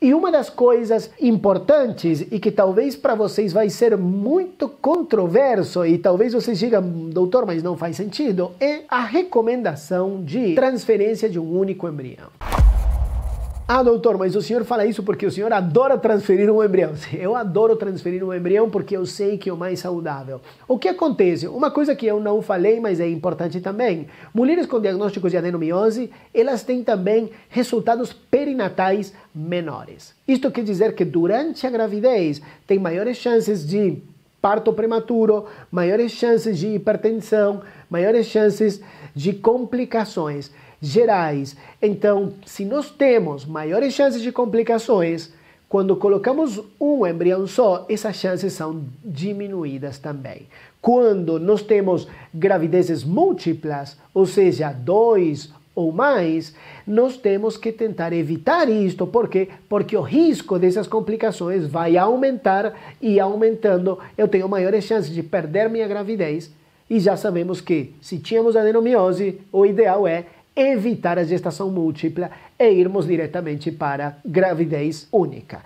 E uma das coisas importantes e que talvez para vocês vai ser muito controverso e talvez vocês digam, doutor, mas não faz sentido, é a recomendação de transferência de um único embrião. Ah, doutor, mas o senhor fala isso porque o senhor adora transferir um embrião. Eu adoro transferir um embrião porque eu sei que é o mais saudável. O que acontece? Uma coisa que eu não falei, mas é importante também. Mulheres com diagnósticos de adenomiose, elas têm também resultados perinatais menores. Isto quer dizer que durante a gravidez tem maiores chances de parto prematuro, maiores chances de hipertensão, maiores chances de complicações gerais. Então, se nós temos maiores chances de complicações, quando colocamos um embrião só, essas chances são diminuídas também. Quando nós temos gravidezes múltiplas, ou seja, dois ou mais, nós temos que tentar evitar isto, porque porque o risco dessas complicações vai aumentar e aumentando, eu tenho maiores chances de perder minha gravidez. E já sabemos que se tínhamos adenomiose, o ideal é evitar a gestação múltipla e irmos diretamente para gravidez única.